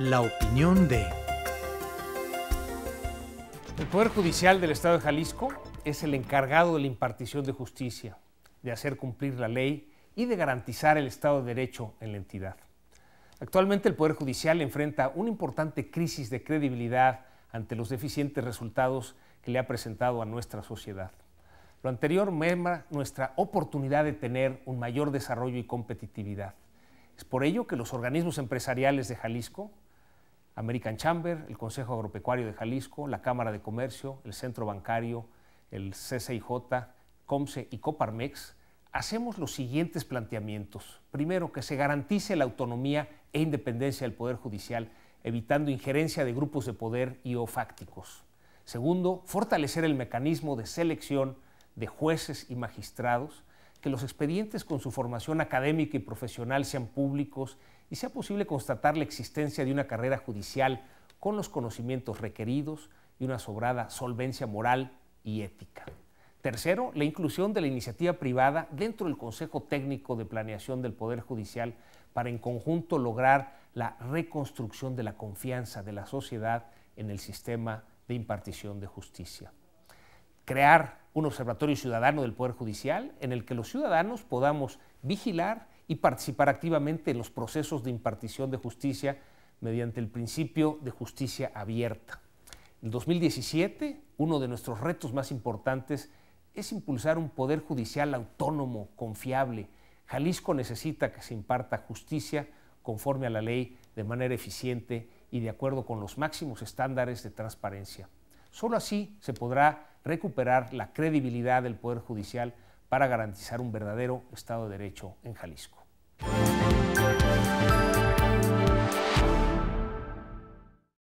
la opinión de... El Poder Judicial del Estado de Jalisco es el encargado de la impartición de justicia, de hacer cumplir la ley y de garantizar el Estado de Derecho en la entidad. Actualmente el Poder Judicial enfrenta una importante crisis de credibilidad ante los deficientes resultados que le ha presentado a nuestra sociedad. Lo anterior merma nuestra oportunidad de tener un mayor desarrollo y competitividad. Es por ello que los organismos empresariales de Jalisco, American Chamber, el Consejo Agropecuario de Jalisco, la Cámara de Comercio, el Centro Bancario, el CCIJ, COMSE y Coparmex, hacemos los siguientes planteamientos. Primero, que se garantice la autonomía e independencia del Poder Judicial, evitando injerencia de grupos de poder y o fácticos. Segundo, fortalecer el mecanismo de selección de jueces y magistrados que los expedientes con su formación académica y profesional sean públicos y sea posible constatar la existencia de una carrera judicial con los conocimientos requeridos y una sobrada solvencia moral y ética. Tercero, la inclusión de la iniciativa privada dentro del Consejo Técnico de Planeación del Poder Judicial para en conjunto lograr la reconstrucción de la confianza de la sociedad en el sistema de impartición de justicia crear un observatorio ciudadano del Poder Judicial en el que los ciudadanos podamos vigilar y participar activamente en los procesos de impartición de justicia mediante el principio de justicia abierta. En 2017, uno de nuestros retos más importantes es impulsar un Poder Judicial autónomo, confiable. Jalisco necesita que se imparta justicia conforme a la ley, de manera eficiente y de acuerdo con los máximos estándares de transparencia. Solo así se podrá recuperar la credibilidad del Poder Judicial para garantizar un verdadero Estado de Derecho en Jalisco.